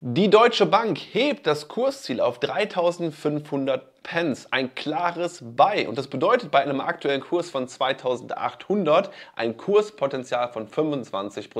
Die Deutsche Bank hebt das Kursziel auf 3500 Pence, ein klares Buy. Und das bedeutet bei einem aktuellen Kurs von 2800 ein Kurspotenzial von 25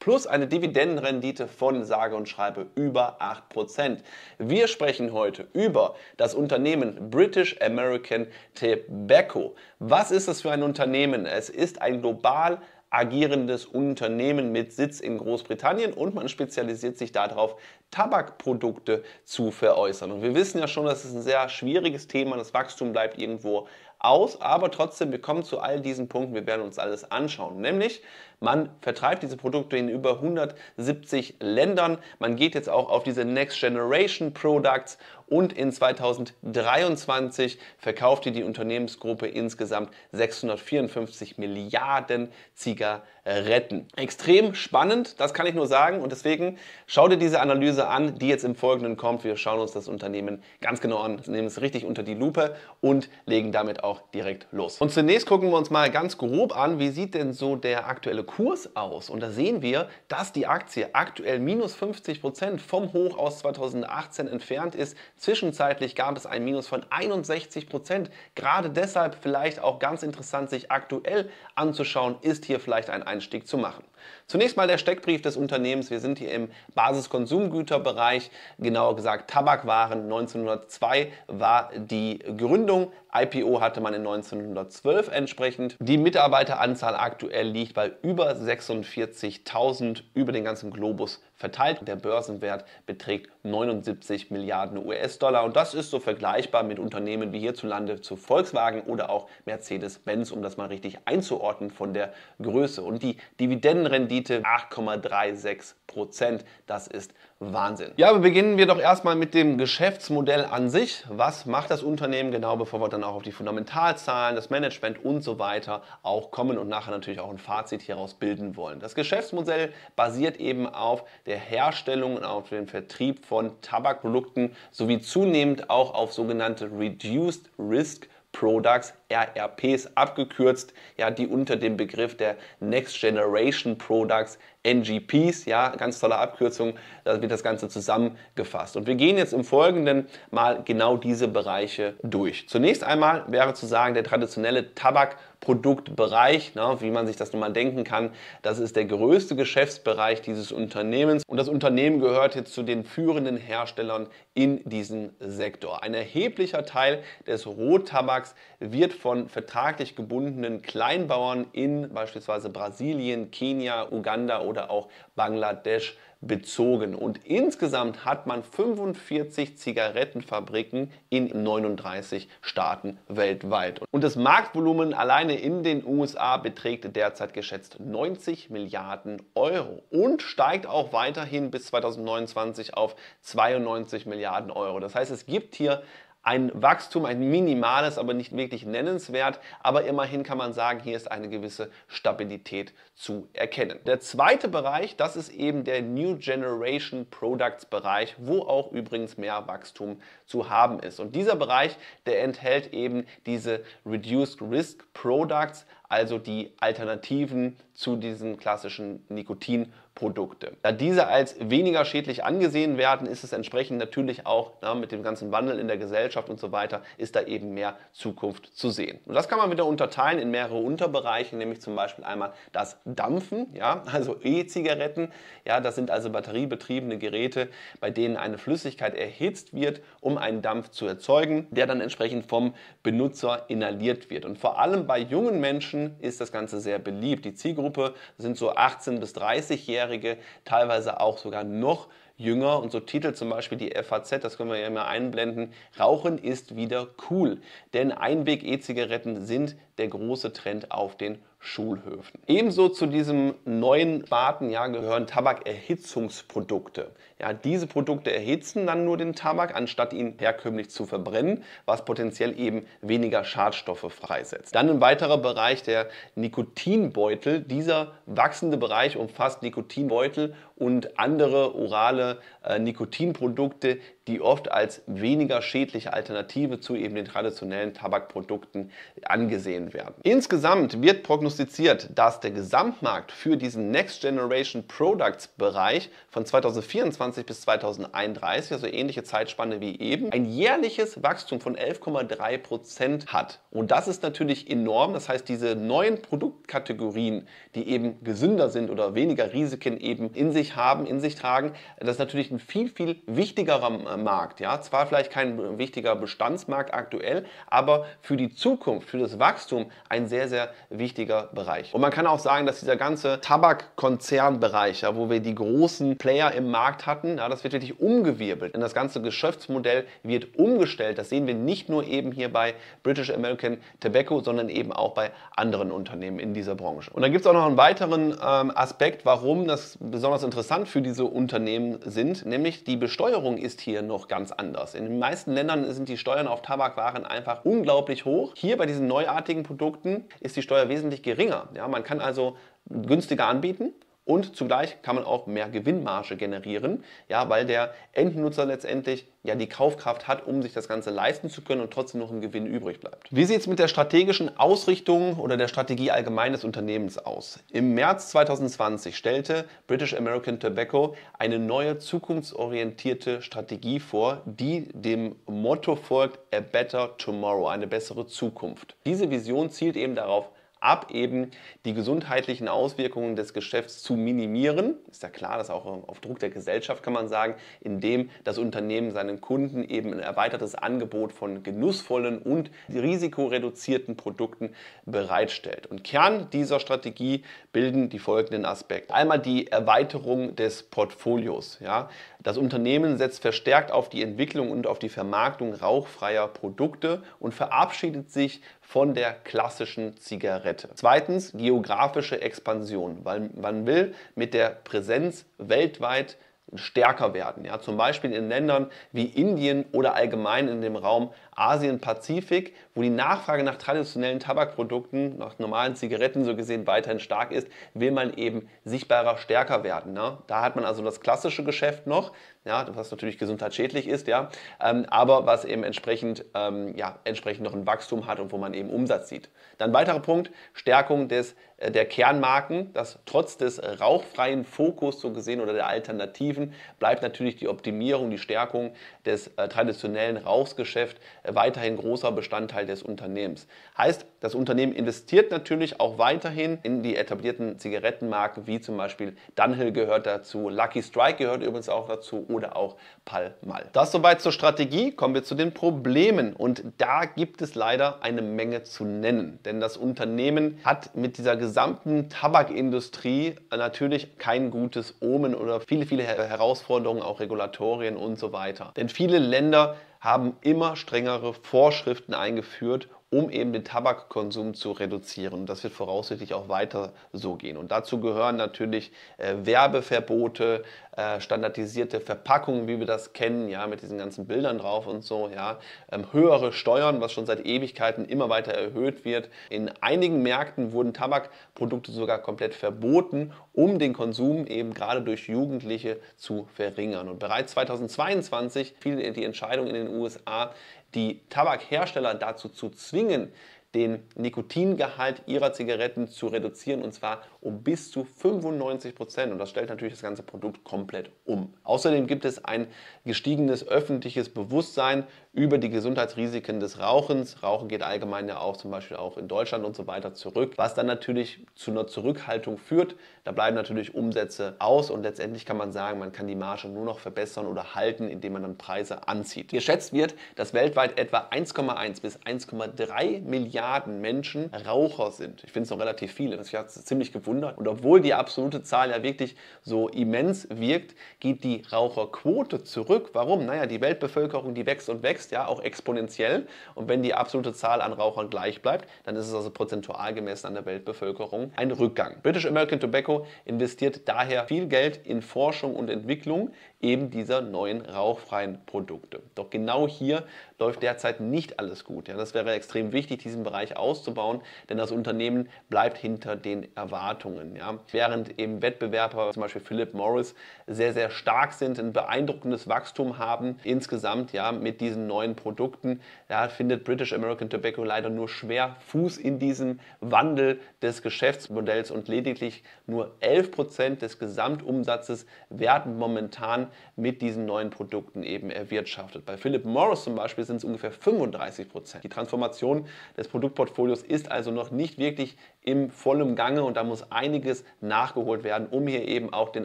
plus eine Dividendenrendite von sage und schreibe über 8%. Wir sprechen heute über das Unternehmen British American Tobacco. Was ist das für ein Unternehmen? Es ist ein global agierendes Unternehmen mit Sitz in Großbritannien und man spezialisiert sich darauf, Tabakprodukte zu veräußern. Und wir wissen ja schon, das ist ein sehr schwieriges Thema, das Wachstum bleibt irgendwo aus, aber trotzdem, wir kommen zu all diesen Punkten, wir werden uns alles anschauen. Nämlich, man vertreibt diese Produkte in über 170 Ländern. Man geht jetzt auch auf diese Next Generation Products und in 2023 verkaufte die Unternehmensgruppe insgesamt 654 Milliarden Zigaretten. Extrem spannend, das kann ich nur sagen und deswegen schau dir diese Analyse an, die jetzt im Folgenden kommt. Wir schauen uns das Unternehmen ganz genau an, nehmen es richtig unter die Lupe und legen damit auch direkt los. Und zunächst gucken wir uns mal ganz grob an, wie sieht denn so der aktuelle Kurs aus. Und da sehen wir, dass die Aktie aktuell minus 50% Prozent vom Hoch aus 2018 entfernt ist. Zwischenzeitlich gab es ein Minus von 61%. Prozent. Gerade deshalb vielleicht auch ganz interessant, sich aktuell anzuschauen, ist hier vielleicht ein Einstieg zu machen. Zunächst mal der Steckbrief des Unternehmens. Wir sind hier im Basiskonsumgüterbereich, genauer gesagt Tabakwaren. 1902 war die Gründung. IPO hatte man in 1912 entsprechend. Die Mitarbeiteranzahl aktuell liegt bei über 46.000 über den ganzen Globus verteilt. Der Börsenwert beträgt 79 Milliarden US-Dollar und das ist so vergleichbar mit Unternehmen wie hierzulande zu Volkswagen oder auch Mercedes-Benz, um das mal richtig einzuordnen von der Größe. Und die Dividenden Rendite 8,36 Prozent. Das ist Wahnsinn. Ja, aber beginnen wir doch erstmal mit dem Geschäftsmodell an sich. Was macht das Unternehmen genau, bevor wir dann auch auf die Fundamentalzahlen, das Management und so weiter auch kommen und nachher natürlich auch ein Fazit hieraus bilden wollen. Das Geschäftsmodell basiert eben auf der Herstellung und auf dem Vertrieb von Tabakprodukten sowie zunehmend auch auf sogenannte Reduced Risk Produkte. Products, RRPs abgekürzt, ja, die unter dem Begriff der Next Generation Products NGPs, ja, ganz tolle Abkürzung, da wird das Ganze zusammengefasst. Und wir gehen jetzt im Folgenden mal genau diese Bereiche durch. Zunächst einmal wäre zu sagen, der traditionelle Tabakproduktbereich, na, ne, wie man sich das nun mal denken kann. Das ist der größte Geschäftsbereich dieses Unternehmens und das Unternehmen gehört jetzt zu den führenden Herstellern in diesem Sektor. Ein erheblicher Teil des Rohtabaks wird von vertraglich gebundenen Kleinbauern in beispielsweise Brasilien, Kenia, Uganda oder auch Bangladesch bezogen. Und insgesamt hat man 45 Zigarettenfabriken in 39 Staaten weltweit. Und das Marktvolumen alleine in den USA beträgt derzeit geschätzt 90 Milliarden Euro und steigt auch weiterhin bis 2029 auf 92 Milliarden Euro. Das heißt, es gibt hier ein Wachstum, ein minimales, aber nicht wirklich nennenswert, aber immerhin kann man sagen, hier ist eine gewisse Stabilität zu erkennen. Der zweite Bereich, das ist eben der New Generation Products Bereich, wo auch übrigens mehr Wachstum zu haben ist. Und dieser Bereich, der enthält eben diese Reduced Risk Products, also die Alternativen zu diesen klassischen Nikotinprodukten. Da diese als weniger schädlich angesehen werden, ist es entsprechend natürlich auch na, mit dem ganzen Wandel in der Gesellschaft und so weiter, ist da eben mehr Zukunft zu sehen. Und das kann man wieder unterteilen in mehrere Unterbereiche, nämlich zum Beispiel einmal das Dampfen, ja, also E-Zigaretten, ja, das sind also batteriebetriebene Geräte, bei denen eine Flüssigkeit erhitzt wird, um einen Dampf zu erzeugen, der dann entsprechend vom Benutzer inhaliert wird. Und vor allem bei jungen Menschen Jugendlichen ist das Ganze sehr beliebt. Die Zielgruppe sind so 18- bis 30-Jährige, teilweise auch sogar noch jünger und so Titel zum Beispiel die FAZ, das können wir ja immer einblenden, Rauchen ist wieder cool, denn Einweg-E-Zigaretten sind der große Trend auf den Schulhöfen. Ebenso zu diesem neuen Baten ja, gehören Tabakerhitzungsprodukte. Ja, diese Produkte erhitzen dann nur den Tabak, anstatt ihn herkömmlich zu verbrennen, was potenziell eben weniger Schadstoffe freisetzt. Dann ein weiterer Bereich, der Nikotinbeutel. Dieser wachsende Bereich umfasst Nikotinbeutel und andere orale äh, Nikotinprodukte, die oft als weniger schädliche Alternative zu eben den traditionellen Tabakprodukten angesehen werden. Insgesamt wird prognostiziert, dass der Gesamtmarkt für diesen Next Generation Products Bereich von 2024 bis 2031, also ähnliche Zeitspanne wie eben, ein jährliches Wachstum von 11,3 hat. Und das ist natürlich enorm. Das heißt, diese neuen Produktkategorien, die eben gesünder sind oder weniger Risiken eben in sich haben, in sich tragen, das ist natürlich ein viel, viel wichtigerer äh, Markt. Ja? Zwar vielleicht kein äh, wichtiger Bestandsmarkt aktuell, aber für die Zukunft, für das Wachstum ein sehr, sehr wichtiger Bereich. Und man kann auch sagen, dass dieser ganze Tabakkonzernbereich, ja, wo wir die großen Player im Markt hatten, ja, das wird wirklich umgewirbelt. Denn das ganze Geschäftsmodell wird umgestellt. Das sehen wir nicht nur eben hier bei British American Tobacco, sondern eben auch bei anderen Unternehmen in dieser Branche. Und dann gibt es auch noch einen weiteren ähm, Aspekt, warum das besonders interessant für diese Unternehmen sind nämlich die Besteuerung ist hier noch ganz anders. In den meisten Ländern sind die Steuern auf Tabakwaren einfach unglaublich hoch. Hier bei diesen neuartigen Produkten ist die Steuer wesentlich geringer. Ja, man kann also günstiger anbieten und zugleich kann man auch mehr Gewinnmarge generieren, ja, weil der Endnutzer letztendlich ja die Kaufkraft hat, um sich das Ganze leisten zu können und trotzdem noch ein Gewinn übrig bleibt. Wie sieht es mit der strategischen Ausrichtung oder der Strategie allgemein des Unternehmens aus? Im März 2020 stellte British American Tobacco eine neue zukunftsorientierte Strategie vor, die dem Motto folgt A Better Tomorrow, eine bessere Zukunft. Diese Vision zielt eben darauf ab eben die gesundheitlichen Auswirkungen des Geschäfts zu minimieren. Ist ja klar, das auch auf Druck der Gesellschaft kann man sagen, indem das Unternehmen seinen Kunden eben ein erweitertes Angebot von genussvollen und risikoreduzierten Produkten bereitstellt. Und Kern dieser Strategie bilden die folgenden Aspekte. Einmal die Erweiterung des Portfolios. Ja. Das Unternehmen setzt verstärkt auf die Entwicklung und auf die Vermarktung rauchfreier Produkte und verabschiedet sich von der klassischen Zigarette. Zweitens geografische Expansion, weil man will mit der Präsenz weltweit stärker werden. Ja? Zum Beispiel in Ländern wie Indien oder allgemein in dem Raum Asien-Pazifik, wo die Nachfrage nach traditionellen Tabakprodukten, nach normalen Zigaretten so gesehen weiterhin stark ist, will man eben sichtbarer stärker werden. Ne? Da hat man also das klassische Geschäft noch, ja, was natürlich gesundheitsschädlich ist, ja, ähm, aber was eben entsprechend, ähm, ja, entsprechend noch ein Wachstum hat und wo man eben Umsatz sieht. Dann weiterer Punkt, Stärkung des äh, der Kernmarken, dass trotz des rauchfreien Fokus so gesehen oder der Alternativen bleibt natürlich die Optimierung, die Stärkung des äh, traditionellen Rauchsgeschäft äh, weiterhin großer Bestandteil des Unternehmens. Heißt, das Unternehmen investiert natürlich auch weiterhin in die etablierten Zigarettenmarken wie zum Beispiel Dunhill gehört dazu, Lucky Strike gehört übrigens auch dazu oder auch Pall Mall. Das soweit zur Strategie, kommen wir zu den Problemen und da gibt es leider eine Menge zu nennen, denn das Unternehmen hat mit dieser Gesellschaft gesamten Tabakindustrie natürlich kein gutes Omen oder viele, viele Herausforderungen, auch Regulatorien und so weiter. Denn viele Länder haben immer strengere Vorschriften eingeführt, um eben den Tabakkonsum zu reduzieren. Und das wird voraussichtlich auch weiter so gehen. Und dazu gehören natürlich äh, Werbeverbote, äh, standardisierte Verpackungen, wie wir das kennen, ja, mit diesen ganzen Bildern drauf und so, ja, ähm, höhere Steuern, was schon seit Ewigkeiten immer weiter erhöht wird. In einigen Märkten wurden Tabakprodukte sogar komplett verboten, um den Konsum eben gerade durch Jugendliche zu verringern. Und bereits 2022 fiel die Entscheidung in den USA, die Tabakhersteller dazu zu zwingen, den Nikotingehalt ihrer Zigaretten zu reduzieren und zwar um bis zu 95 Prozent. Und das stellt natürlich das ganze Produkt komplett um. Außerdem gibt es ein gestiegenes öffentliches Bewusstsein über die Gesundheitsrisiken des Rauchens. Rauchen geht allgemein ja auch zum Beispiel auch in Deutschland und so weiter zurück, was dann natürlich zu einer Zurückhaltung führt. Da bleiben natürlich Umsätze aus und letztendlich kann man sagen, man kann die Marge nur noch verbessern oder halten, indem man dann Preise anzieht. Geschätzt wird, dass weltweit etwa 1,1 bis 1,3 Milliarden Milliarden Menschen Raucher sind. Ich finde es noch relativ viele. Das hat ziemlich gewundert. Und obwohl die absolute Zahl ja wirklich so immens wirkt, geht die Raucherquote zurück. Warum? Naja, die Weltbevölkerung, die wächst und wächst, ja, auch exponentiell. Und wenn die absolute Zahl an Rauchern gleich bleibt, dann ist es also prozentual gemessen an der Weltbevölkerung ein Rückgang. British American Tobacco investiert daher viel Geld in Forschung und Entwicklung eben dieser neuen rauchfreien Produkte. Doch genau hier läuft derzeit nicht alles gut. Ja, das wäre extrem wichtig, diesen Bereich auszubauen, denn das Unternehmen bleibt hinter den Erwartungen. Ja. Während eben Wettbewerber, zum Beispiel Philip Morris, sehr, sehr stark sind, ein beeindruckendes Wachstum haben insgesamt ja, mit diesen neuen Produkten, ja, findet British American Tobacco leider nur schwer Fuß in diesem Wandel des Geschäftsmodells und lediglich nur 11% des Gesamtumsatzes werden momentan mit diesen neuen Produkten eben erwirtschaftet. Bei Philip Morris zum Beispiel sind es ungefähr 35%. Die Transformation des Produkts Produktportfolios ist also noch nicht wirklich im vollen Gange und da muss einiges nachgeholt werden, um hier eben auch den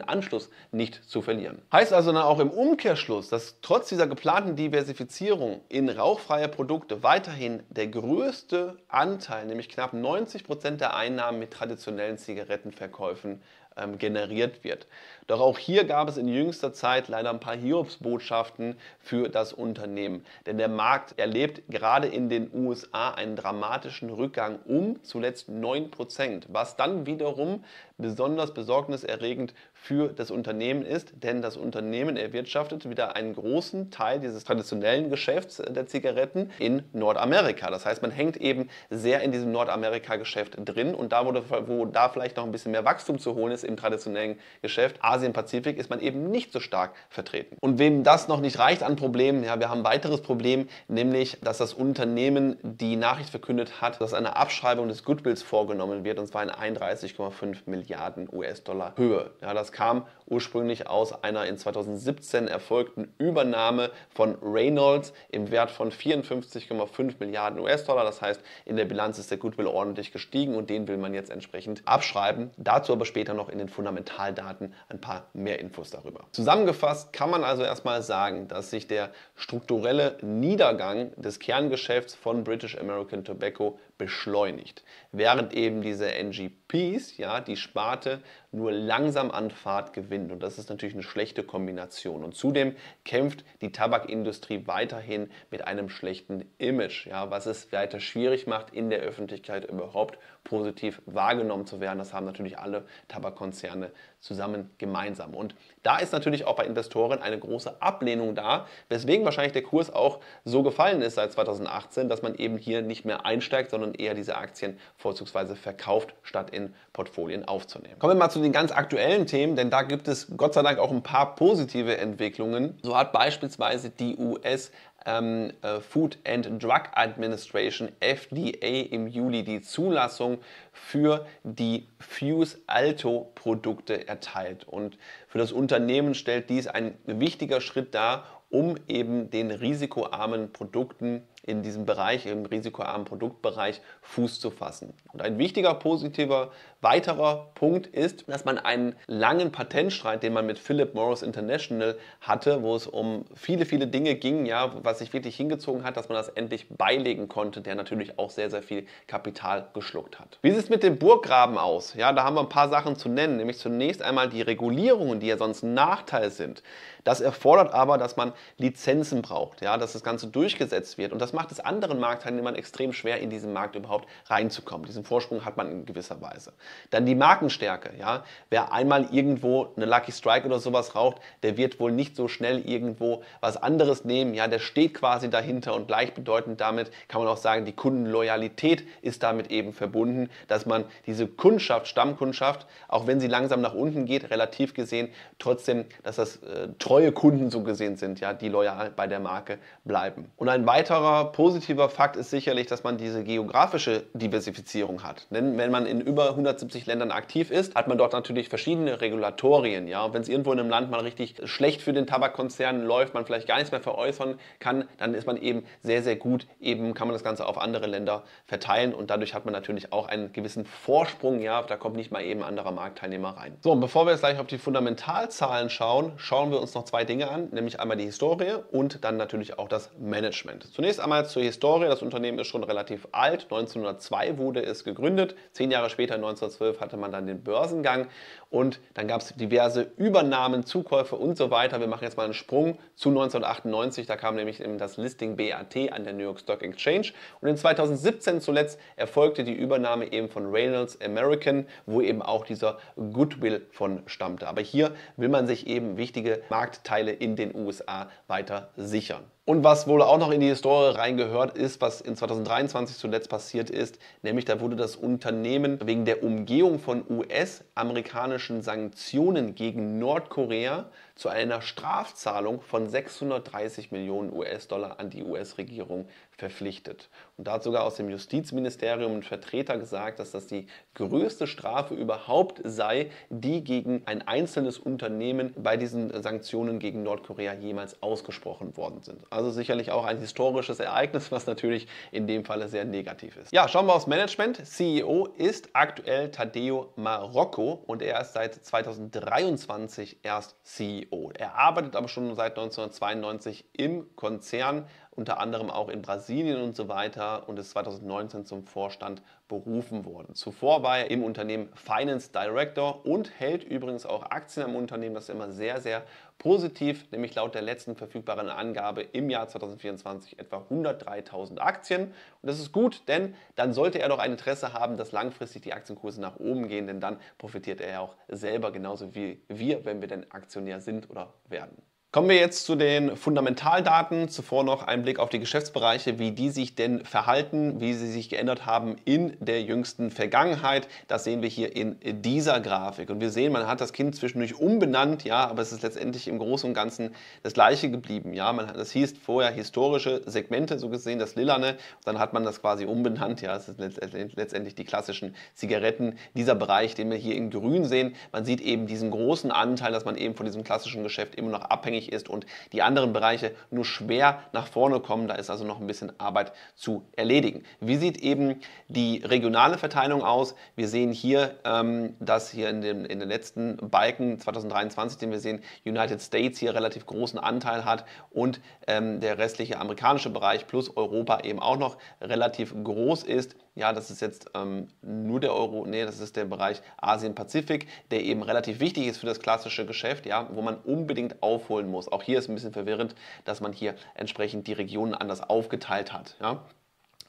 Anschluss nicht zu verlieren. Heißt also dann auch im Umkehrschluss, dass trotz dieser geplanten Diversifizierung in rauchfreie Produkte weiterhin der größte Anteil, nämlich knapp 90% Prozent der Einnahmen mit traditionellen Zigarettenverkäufen ähm, generiert wird. Doch auch hier gab es in jüngster Zeit leider ein paar Hiobsbotschaften für das Unternehmen. Denn der Markt erlebt gerade in den USA einen dramatischen Rückgang um zuletzt 9%, was dann wiederum besonders besorgniserregend für das Unternehmen ist, denn das Unternehmen erwirtschaftet wieder einen großen Teil dieses traditionellen Geschäfts äh, der Zigaretten in Nordamerika. Das heißt, man hängt eben sehr in diesem Nordamerika-Geschäft drin und da, wo, wo da vielleicht noch ein bisschen mehr Wachstum zu holen ist im traditionellen Geschäft, Asien-Pazifik, ist man eben nicht so stark vertreten. Und wem das noch nicht reicht an Problemen, ja, wir haben ein weiteres Problem, nämlich, dass das Unternehmen die Nachricht verkündet hat, dass eine Abschreibung des Goodwills vorgenommen wird, und zwar in 31,5 Milliarden US-Dollar Höhe. Ja, das kam ursprünglich aus einer in 2017 erfolgten Übernahme von Reynolds im Wert von 54,5 Milliarden US-Dollar. Das heißt, in der Bilanz ist der Goodwill ordentlich gestiegen und den will man jetzt entsprechend abschreiben. Dazu aber später noch in den Fundamentaldaten ein paar mehr Infos darüber. Zusammengefasst kann man also erstmal sagen, dass sich der strukturelle Niedergang des Kerngeschäfts von British American Tobacco beschleunigt, während eben diese NGPs, ja, die Sparte nur langsam an Fahrt gewinnt und das ist natürlich eine schlechte Kombination und zudem kämpft die Tabakindustrie weiterhin mit einem schlechten Image, ja, was es weiter schwierig macht in der Öffentlichkeit überhaupt positiv wahrgenommen zu werden. Das haben natürlich alle Tabakkonzerne zusammen gemeinsam. Und da ist natürlich auch bei Investoren eine große Ablehnung da, weswegen wahrscheinlich der Kurs auch so gefallen ist seit 2018, dass man eben hier nicht mehr einsteigt, sondern eher diese Aktien vorzugsweise verkauft, statt in Portfolien aufzunehmen. Kommen wir mal zu den ganz aktuellen Themen, denn da gibt es Gott sei Dank auch ein paar positive Entwicklungen. So hat beispielsweise die US ähm, äh, Food and Drug Administration FDA im Juli die Zulassung für die Fuse Alto Produkte erteilt. Und für das Unternehmen stellt dies ein wichtiger Schritt dar, um eben den risikoarmen Produkten in diesem Bereich, im risikoarmen Produktbereich Fuß zu fassen. Und ein wichtiger positiver Weiterer Punkt ist, dass man einen langen Patentstreit, den man mit Philip Morris International hatte, wo es um viele, viele Dinge ging, ja, was sich wirklich hingezogen hat, dass man das endlich beilegen konnte, der natürlich auch sehr, sehr viel Kapital geschluckt hat. Wie sieht es mit dem Burggraben aus? Ja, da haben wir ein paar Sachen zu nennen, nämlich zunächst einmal die Regulierungen, die ja sonst ein Nachteil sind. Das erfordert aber, dass man Lizenzen braucht, ja, dass das Ganze durchgesetzt wird. Und das macht es anderen Marktteilnehmern extrem schwer, in diesen Markt überhaupt reinzukommen. Diesen Vorsprung hat man in gewisser Weise. Dann die Markenstärke. Ja? Wer einmal irgendwo eine Lucky Strike oder sowas raucht, der wird wohl nicht so schnell irgendwo was anderes nehmen. Ja, der steht quasi dahinter und gleichbedeutend damit kann man auch sagen, die Kundenloyalität ist damit eben verbunden, dass man diese Kundschaft, Stammkundschaft, auch wenn sie langsam nach unten geht, relativ gesehen, trotzdem, dass das äh, treue Kunden so gesehen sind, ja, die loyal bei der Marke bleiben. Und ein weiterer positiver Fakt ist sicherlich, dass man diese geografische Diversifizierung hat. Denn wenn man in über 100 170 Ländern aktiv ist, hat man dort natürlich verschiedene Regulatorien. Ja? wenn es irgendwo in einem Land mal richtig schlecht für den Tabakkonzern läuft, man vielleicht gar nichts mehr veräußern kann, dann ist man eben sehr, sehr gut, eben kann man das Ganze auf andere Länder verteilen und dadurch hat man natürlich auch einen gewissen Vorsprung. Ja? Da kommt nicht mal eben ein anderer Marktteilnehmer rein. So, und bevor wir jetzt gleich auf die Fundamentalzahlen schauen, schauen wir uns noch zwei Dinge an, nämlich einmal die Historie und dann natürlich auch das Management. Zunächst einmal zur Historie. Das Unternehmen ist schon relativ alt. 1902 wurde es gegründet, zehn Jahre später 19 2012 hatte man dann den Börsengang und dann gab es diverse Übernahmen, Zukäufe und so weiter. Wir machen jetzt mal einen Sprung zu 1998, da kam nämlich das Listing BAT an der New York Stock Exchange und in 2017 zuletzt erfolgte die Übernahme eben von Reynolds American, wo eben auch dieser Goodwill von stammte. Aber hier will man sich eben wichtige Marktteile in den USA weiter sichern. Und was wohl auch noch in die Historie reingehört ist, was in 2023 zuletzt passiert ist, nämlich da wurde das Unternehmen wegen der Umgehung von US-amerikanischen Sanktionen gegen Nordkorea zu einer Strafzahlung von 630 Millionen US-Dollar an die US-Regierung verpflichtet. Und da hat sogar aus dem Justizministerium ein Vertreter gesagt, dass das die größte Strafe überhaupt sei, die gegen ein einzelnes Unternehmen bei diesen Sanktionen gegen Nordkorea jemals ausgesprochen worden sind. Also sicherlich auch ein historisches Ereignis, was natürlich in dem Falle sehr negativ ist. Ja, schauen wir aufs Management. CEO ist aktuell Tadeo Marocco und er ist seit 2023 erst CEO. Er arbeitet aber schon seit 1992 im Konzern unter anderem auch in Brasilien und so weiter und ist 2019 zum Vorstand berufen worden. Zuvor war er im Unternehmen Finance Director und hält übrigens auch Aktien am Unternehmen. Das ist immer sehr, sehr positiv, nämlich laut der letzten verfügbaren Angabe im Jahr 2024 etwa 103.000 Aktien. Und das ist gut, denn dann sollte er doch ein Interesse haben, dass langfristig die Aktienkurse nach oben gehen, denn dann profitiert er ja auch selber genauso wie wir, wenn wir denn Aktionär sind oder werden. Kommen wir jetzt zu den Fundamentaldaten. Zuvor noch ein Blick auf die Geschäftsbereiche, wie die sich denn verhalten, wie sie sich geändert haben in der jüngsten Vergangenheit. Das sehen wir hier in dieser Grafik. Und wir sehen, man hat das Kind zwischendurch umbenannt, ja, aber es ist letztendlich im Großen und Ganzen das gleiche geblieben. Ja, man, das hieß vorher historische Segmente, so gesehen das Lillane. Dann hat man das quasi umbenannt. Ja, es ist letztendlich die klassischen Zigaretten. Dieser Bereich, den wir hier in grün sehen, man sieht eben diesen großen Anteil, dass man eben von diesem klassischen Geschäft immer noch abhängig wenig ist und die anderen Bereiche nur schwer nach vorne kommen. Da ist also noch ein bisschen Arbeit zu erledigen. Wie sieht eben die regionale Verteilung aus? Wir sehen hier, ähm, dass hier in, dem, in den letzten Balken 2023, den wir sehen, United States hier relativ großen Anteil hat und ähm, der restliche amerikanische Bereich plus Europa eben auch noch relativ groß ist ja, das ist jetzt ähm, nur der Euro, nee, das ist der Bereich Asien-Pazifik, der eben relativ wichtig ist für das klassische Geschäft, ja, wo man unbedingt aufholen muss. Auch hier ist ein bisschen verwirrend, dass man hier entsprechend die Regionen anders aufgeteilt hat. Ja.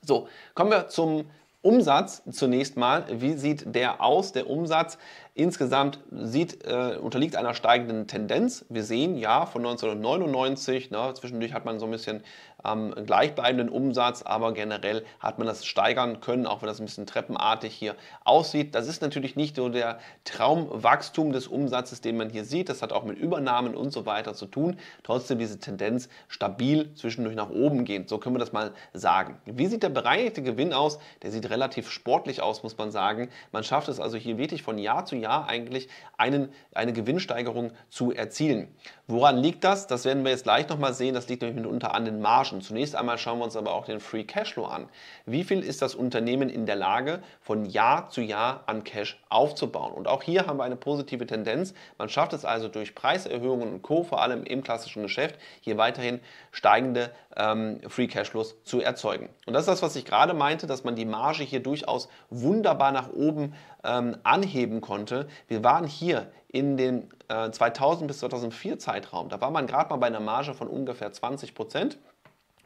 So, kommen wir zum Umsatz zunächst mal. Wie sieht der aus? Der Umsatz insgesamt sieht, äh, unterliegt einer steigenden Tendenz. Wir sehen ja von 1999, ne, zwischendurch hat man so ein bisschen ähm, gleichbleibenden Umsatz, aber generell hat man das steigern können, auch wenn das ein bisschen treppenartig hier aussieht. Das ist natürlich nicht so der Traumwachstum des Umsatzes, den man hier sieht. Das hat auch mit Übernahmen und so weiter zu tun. Trotzdem diese Tendenz stabil zwischendurch nach oben gehen. So können wir das mal sagen. Wie sieht der bereinigte Gewinn aus? Der sieht relativ sportlich aus, muss man sagen. Man schafft es also hier wirklich von Jahr zu Jahr eigentlich einen, eine Gewinnsteigerung zu erzielen. Woran liegt das? Das werden wir jetzt gleich nochmal sehen. Das liegt nämlich unter an den Margen. Margen. Zunächst einmal schauen wir uns aber auch den Free Cashflow an. Wie viel ist das Unternehmen in der Lage, von Jahr zu Jahr an Cash aufzubauen? Und auch hier haben wir eine positive Tendenz. Man schafft es also durch Preiserhöhungen und Co., vor allem im klassischen Geschäft, hier weiterhin steigende ähm, Free Cashflows zu erzeugen. Und das ist das, was ich gerade meinte, dass man die Marge hier durchaus wunderbar nach oben ähm, anheben konnte. Wir waren hier in den äh, 2000 bis 2004 Zeitraum. Da war man gerade mal bei einer Marge von ungefähr 20 Prozent.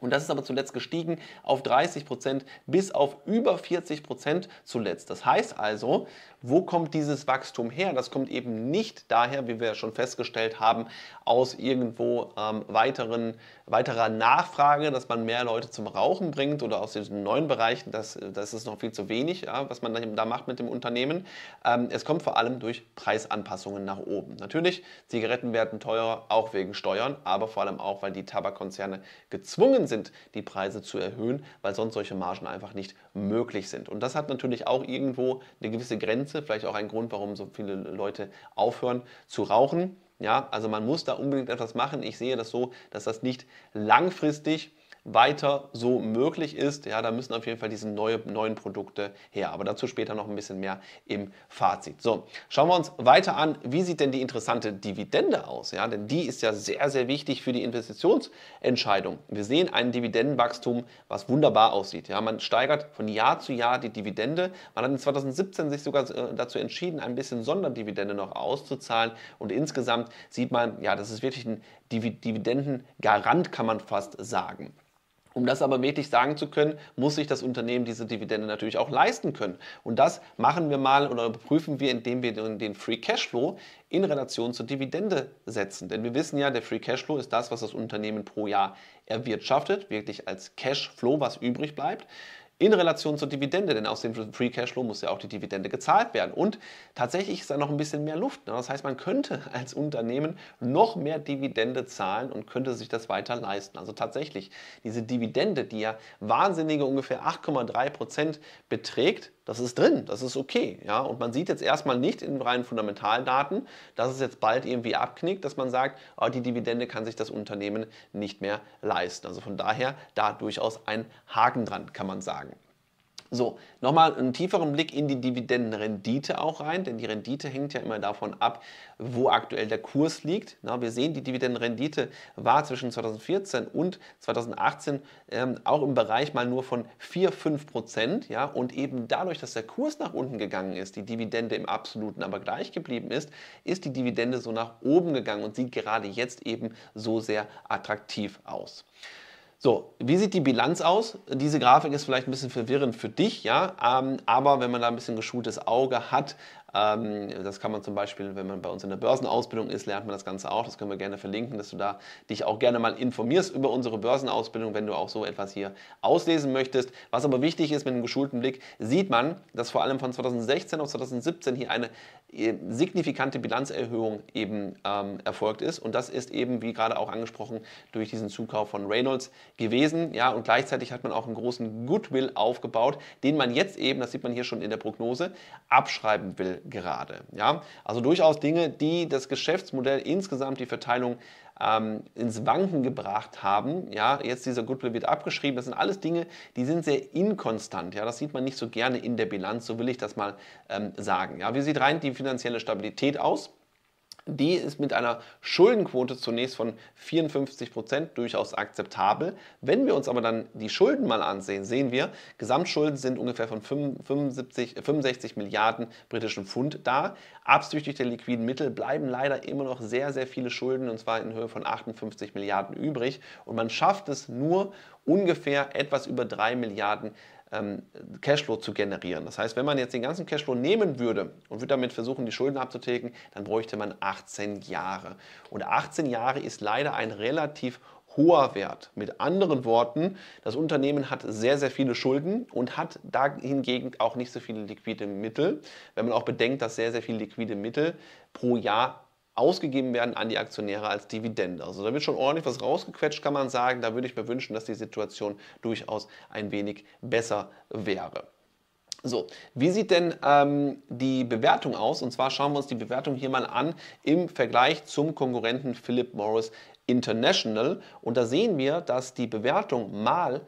Und das ist aber zuletzt gestiegen auf 30 Prozent bis auf über 40 Prozent zuletzt. Das heißt also, wo kommt dieses Wachstum her? Das kommt eben nicht daher, wie wir schon festgestellt haben, aus irgendwo ähm, weiteren, weiterer Nachfrage, dass man mehr Leute zum Rauchen bringt oder aus diesen neuen Bereichen. Das, das ist noch viel zu wenig, ja, was man da macht mit dem Unternehmen. Ähm, es kommt vor allem durch Preisanpassungen nach oben. Natürlich, Zigaretten werden teurer, auch wegen Steuern, aber vor allem auch, weil die Tabakkonzerne gezwungen sind, sind, die Preise zu erhöhen, weil sonst solche Margen einfach nicht möglich sind. Und das hat natürlich auch irgendwo eine gewisse Grenze, vielleicht auch ein Grund, warum so viele Leute aufhören zu rauchen. Ja, also man muss da unbedingt etwas machen. Ich sehe das so, dass das nicht langfristig weiter so möglich ist. Ja, da müssen auf jeden Fall diese neue, neuen Produkte her. Aber dazu später noch ein bisschen mehr im Fazit. So, schauen wir uns weiter an, wie sieht denn die interessante Dividende aus? Ja, denn die ist ja sehr, sehr wichtig für die Investitionsentscheidung. Wir sehen ein Dividendenwachstum, was wunderbar aussieht. Ja, man steigert von Jahr zu Jahr die Dividende. Man hat in 2017 sich sogar äh, dazu entschieden, ein bisschen Sonderdividende noch auszuzahlen. Und insgesamt sieht man, ja, das ist wirklich ein Dividendengarant, kann man fast sagen. Um das aber mächtig sagen zu können, muss sich das Unternehmen diese Dividende natürlich auch leisten können. Und das machen wir mal oder überprüfen wir, indem wir den Free Cashflow in Relation zur Dividende setzen. Denn wir wissen ja, der Free Cashflow ist das, was das Unternehmen pro Jahr erwirtschaftet, wirklich als Cashflow, was übrig bleibt in Relation zur Dividende, denn aus dem Free Cashflow muss ja auch die Dividende gezahlt werden. Und tatsächlich ist da noch ein bisschen mehr Luft. Ne? Das heißt, man könnte als Unternehmen noch mehr Dividende zahlen und könnte sich das weiter leisten. Also tatsächlich, diese Dividende, die ja wahnsinnige ungefähr 8,3 Prozent beträgt, das ist drin, das ist okay. Ja? Und man sieht jetzt erstmal nicht in reinen Fundamentaldaten, dass es jetzt bald irgendwie abknickt, dass man sagt, oh, die Dividende kann sich das Unternehmen nicht mehr leisten. Also von daher da durchaus ein Haken dran, kann man sagen. So, nochmal einen tieferen Blick in die Dividendenrendite auch rein, denn die Rendite hängt ja immer davon ab, wo aktuell der Kurs liegt. Na, wir sehen, die Dividendenrendite war zwischen 2014 und 2018 ähm, auch im Bereich mal nur von 4-5 Prozent. Ja, und eben dadurch, dass der Kurs nach unten gegangen ist, die Dividende im absoluten aber gleich geblieben ist, ist die Dividende so nach oben gegangen und sieht gerade jetzt eben so sehr attraktiv aus. So, wie sieht die Bilanz aus? Diese Grafik ist vielleicht ein bisschen verwirrend für dich, ja, ähm, aber wenn man da ein bisschen geschultes Auge hat, ähm, das kann man zum Beispiel, wenn man bei uns in der Börsenausbildung ist, lernt man das Ganze auch. Das können wir gerne verlinken, dass du da dich auch gerne mal informierst über unsere Börsenausbildung, wenn du auch so etwas hier auslesen möchtest. Was aber wichtig ist, mit einem geschulten Blick sieht man, dass vor allem von 2016 auf 2017 hier eine äh, signifikante Bilanzerhöhung eben ähm, erfolgt ist. Und das ist eben, wie gerade auch angesprochen, durch diesen Zukauf von Reynolds gewesen. Ja, und gleichzeitig hat man auch einen großen Goodwill aufgebaut, den man jetzt eben, das sieht man hier schon in der Prognose, abschreiben will gerade. Ja, also durchaus Dinge, die das Geschäftsmodell insgesamt, die Verteilung ähm, ins Wanken gebracht haben. Ja, jetzt dieser Goodwill wird abgeschrieben. Das sind alles Dinge, die sind sehr inkonstant. Ja, das sieht man nicht so gerne in der Bilanz. So will ich das mal ähm, sagen. Ja, wie sieht rein die finanzielle Stabilität aus? Die ist mit einer Schuldenquote zunächst von 54 Prozent durchaus akzeptabel. Wenn wir uns aber dann die Schulden mal ansehen, sehen wir, Gesamtschulden sind ungefähr von 75, 65 äh, Milliarden britischen Pfund da. Absichtlich der liquiden Mittel bleiben leider immer noch sehr, sehr viele Schulden, und zwar in Höhe von 58 Milliarden übrig. Und man schafft es nur, ungefähr etwas über 3 Milliarden ähm, Cashflow zu generieren. Das heißt, wenn man jetzt den ganzen Cashflow nehmen würde und würde damit versuchen, die Schulden abzutilgen, dann bräuchte man 18 Jahre. Und 18 Jahre ist leider ein relativ hoher Wert. Mit anderen Worten, das Unternehmen hat sehr, sehr viele Schulden und hat da hingegen auch nicht so viele liquide Mittel. Wenn man auch bedenkt, dass sehr, sehr viele liquide Mittel pro Jahr ausgegeben werden an die Aktionäre als Dividende. Also da wird schon ordentlich was rausgequetscht, kann man sagen. Da würde ich mir wünschen, dass die Situation durchaus ein wenig besser wäre. So, wie sieht denn ähm, die Bewertung aus? Und zwar schauen wir uns die Bewertung hier mal an im Vergleich zum Konkurrenten Philip Morris International. Und da sehen wir, dass die Bewertung mal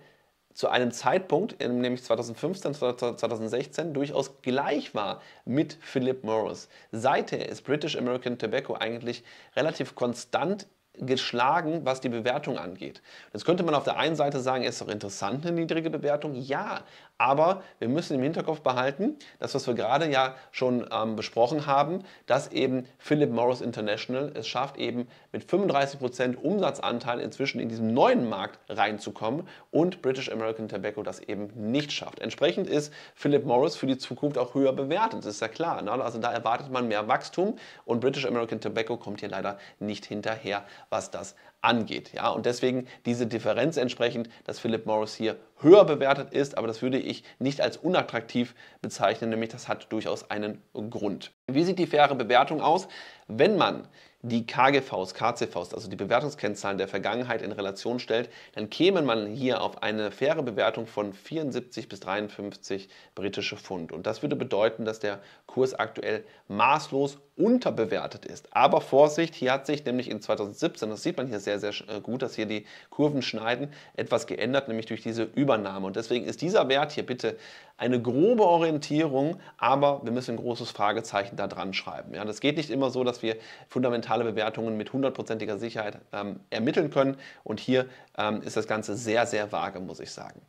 zu einem Zeitpunkt, nämlich 2015, 2016, durchaus gleich war mit Philip Morris. Seither ist British American Tobacco eigentlich relativ konstant geschlagen, was die Bewertung angeht. Jetzt könnte man auf der einen Seite sagen, ist doch interessant eine niedrige Bewertung. Ja, aber wir müssen im Hinterkopf behalten, das, was wir gerade ja schon ähm, besprochen haben, dass eben Philip Morris International es schafft, eben mit 35% Umsatzanteil inzwischen in diesen neuen Markt reinzukommen und British American Tobacco das eben nicht schafft. Entsprechend ist Philip Morris für die Zukunft auch höher bewertet, das ist ja klar. Ne? Also da erwartet man mehr Wachstum und British American Tobacco kommt hier leider nicht hinterher, was das angeht. Ja? Und deswegen diese Differenz entsprechend, dass Philip Morris hier höher bewertet ist, aber das würde ich nicht als unattraktiv bezeichnen, nämlich das hat durchaus einen Grund. Wie sieht die faire Bewertung aus? Wenn man die KGVs, KCVs, also die Bewertungskennzahlen der Vergangenheit in Relation stellt, dann käme man hier auf eine faire Bewertung von 74 bis 53 britische Pfund. Und das würde bedeuten, dass der Kurs aktuell maßlos unterbewertet ist. Aber Vorsicht, hier hat sich nämlich in 2017, das sieht man hier sehr, sehr äh, gut, dass hier die Kurven schneiden, etwas geändert, nämlich durch diese Übernahme. Und deswegen ist dieser Wert hier bitte eine grobe Orientierung, aber wir müssen ein großes Fragezeichen da dran schreiben. Ja, das geht nicht immer so, dass wir fundamentale Bewertungen mit hundertprozentiger Sicherheit ähm, ermitteln können und hier ähm, ist das Ganze sehr, sehr vage, muss ich sagen.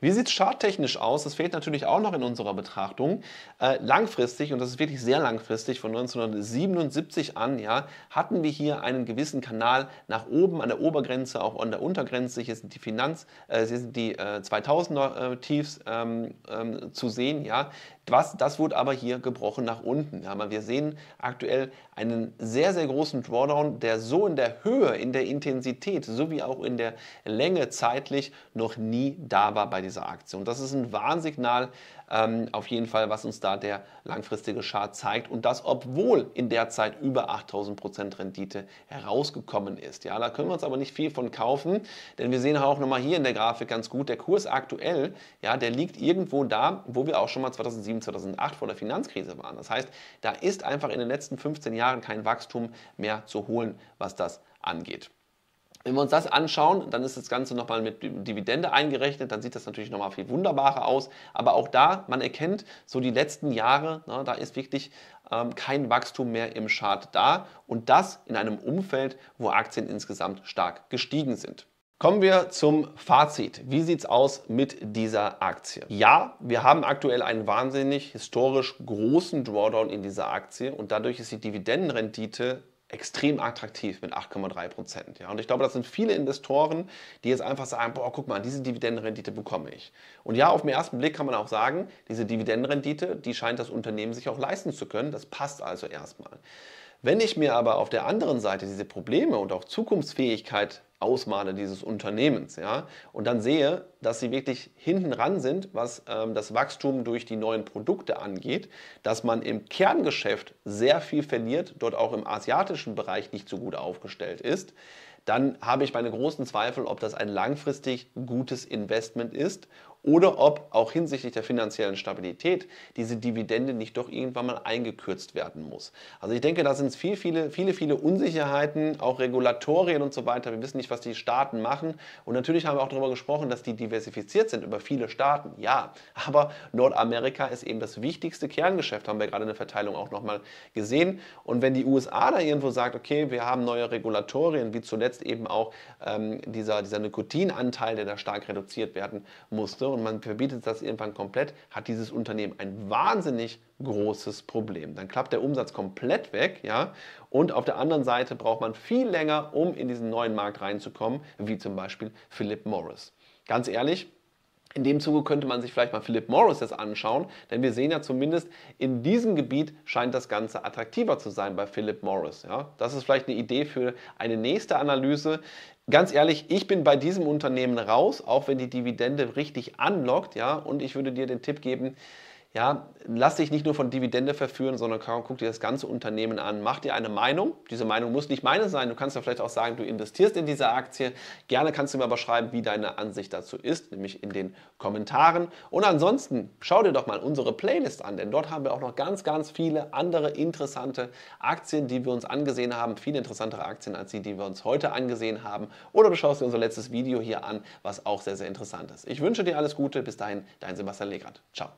Wie sieht es charttechnisch aus? Das fehlt natürlich auch noch in unserer Betrachtung. Äh, langfristig, und das ist wirklich sehr langfristig, von 1977 an, ja, hatten wir hier einen gewissen Kanal nach oben an der Obergrenze, auch an der Untergrenze. Hier sind die Finanz, äh, hier sind die äh, 2000er äh, Tiefs ähm, ähm, zu sehen, ja, das, das wurde aber hier gebrochen nach unten. Aber wir sehen aktuell einen sehr, sehr großen Drawdown, der so in der Höhe, in der Intensität sowie auch in der Länge zeitlich noch nie da war bei dieser Aktie. Und Das ist ein Warnsignal ähm, auf jeden Fall, was uns da der langfristige Chart zeigt. Und das, obwohl in der Zeit über 8000 Rendite herausgekommen ist. Ja, da können wir uns aber nicht viel von kaufen, denn wir sehen auch nochmal hier in der Grafik ganz gut, der Kurs aktuell, ja, der liegt irgendwo da, wo wir auch schon mal 2007 2007, 2008 vor der Finanzkrise waren. Das heißt, da ist einfach in den letzten 15 Jahren kein Wachstum mehr zu holen, was das angeht. Wenn wir uns das anschauen, dann ist das Ganze nochmal mit Dividende eingerechnet, dann sieht das natürlich nochmal viel wunderbarer aus. Aber auch da, man erkennt so die letzten Jahre, na, ne, da ist wirklich ähm, kein Wachstum mehr im Chart da und das in einem Umfeld, wo Aktien insgesamt stark gestiegen sind. Kommen wir zum Fazit. Wie sieht es aus mit dieser Aktie? Ja, wir haben aktuell einen wahnsinnig historisch großen Drawdown in dieser Aktie und dadurch ist die Dividendenrendite extrem attraktiv mit 8,3 Prozent. Ja? Und ich glaube, das sind viele Investoren, die jetzt einfach sagen, boah, guck mal, diese Dividendenrendite bekomme ich. Und ja, auf den ersten Blick kann man auch sagen, diese Dividendenrendite, die scheint das Unternehmen sich auch leisten zu können. Das passt also erstmal. Wenn ich mir aber auf der anderen Seite diese Probleme und auch Zukunftsfähigkeit ausmale dieses Unternehmens. Ja? Und dann sehe, dass sie wirklich hinten ran sind, was ähm, das Wachstum durch die neuen Produkte angeht, dass man im Kerngeschäft sehr viel verliert, dort auch im asiatischen Bereich nicht so gut aufgestellt ist, dann habe ich meine großen Zweifel, ob das ein langfristig gutes Investment ist oder ob auch hinsichtlich der finanziellen Stabilität diese Dividende nicht doch irgendwann mal eingekürzt werden muss. Also ich denke, da sind es viel, viele, viele, viele Unsicherheiten, auch Regulatorien und so weiter. Wir wissen nicht, was die Staaten machen. Und natürlich haben wir auch darüber gesprochen, dass die diversifiziert sind über viele Staaten. Ja, aber Nordamerika ist eben das wichtigste Kerngeschäft, haben wir gerade in der Verteilung auch nochmal gesehen. Und wenn die USA da irgendwo sagt, okay, wir haben neue Regulatorien, wie zuletzt eben auch ähm, dieser, dieser Nikotinanteil, der da stark reduziert werden musste, und man verbietet das irgendwann komplett, hat dieses Unternehmen ein wahnsinnig großes Problem. Dann klappt der Umsatz komplett weg, ja. Und auf der anderen Seite braucht man viel länger, um in diesen neuen Markt reinzukommen, wie zum Beispiel Philip Morris. Ganz ehrlich, in dem Zuge könnte man sich vielleicht mal Philip Morris jetzt anschauen, denn wir sehen ja zumindest in diesem Gebiet scheint das Ganze attraktiver zu sein bei Philip Morris. Ja? Das ist vielleicht eine Idee für eine nächste Analyse. Ganz ehrlich, ich bin bei diesem Unternehmen raus, auch wenn die Dividende richtig anlockt. Ja? Und ich würde dir den Tipp geben, ja, lass dich nicht nur von Dividende verführen, sondern guck dir das ganze Unternehmen an. Mach dir eine Meinung. Diese Meinung muss nicht meine sein. Du kannst ja vielleicht auch sagen, du investierst in diese Aktie. Gerne kannst du mir aber schreiben, wie deine Ansicht dazu ist, nämlich in den Kommentaren. Und ansonsten schau dir doch mal unsere Playlist an, denn dort haben wir auch noch ganz, ganz viele andere interessante Aktien, die wir uns angesehen haben. Viele interessantere Aktien als die, die wir uns heute angesehen haben. Oder du schaust dir unser letztes Video hier an, was auch sehr, sehr interessant ist. Ich wünsche dir alles Gute. Bis dahin, dein Sebastian Legrat. Ciao.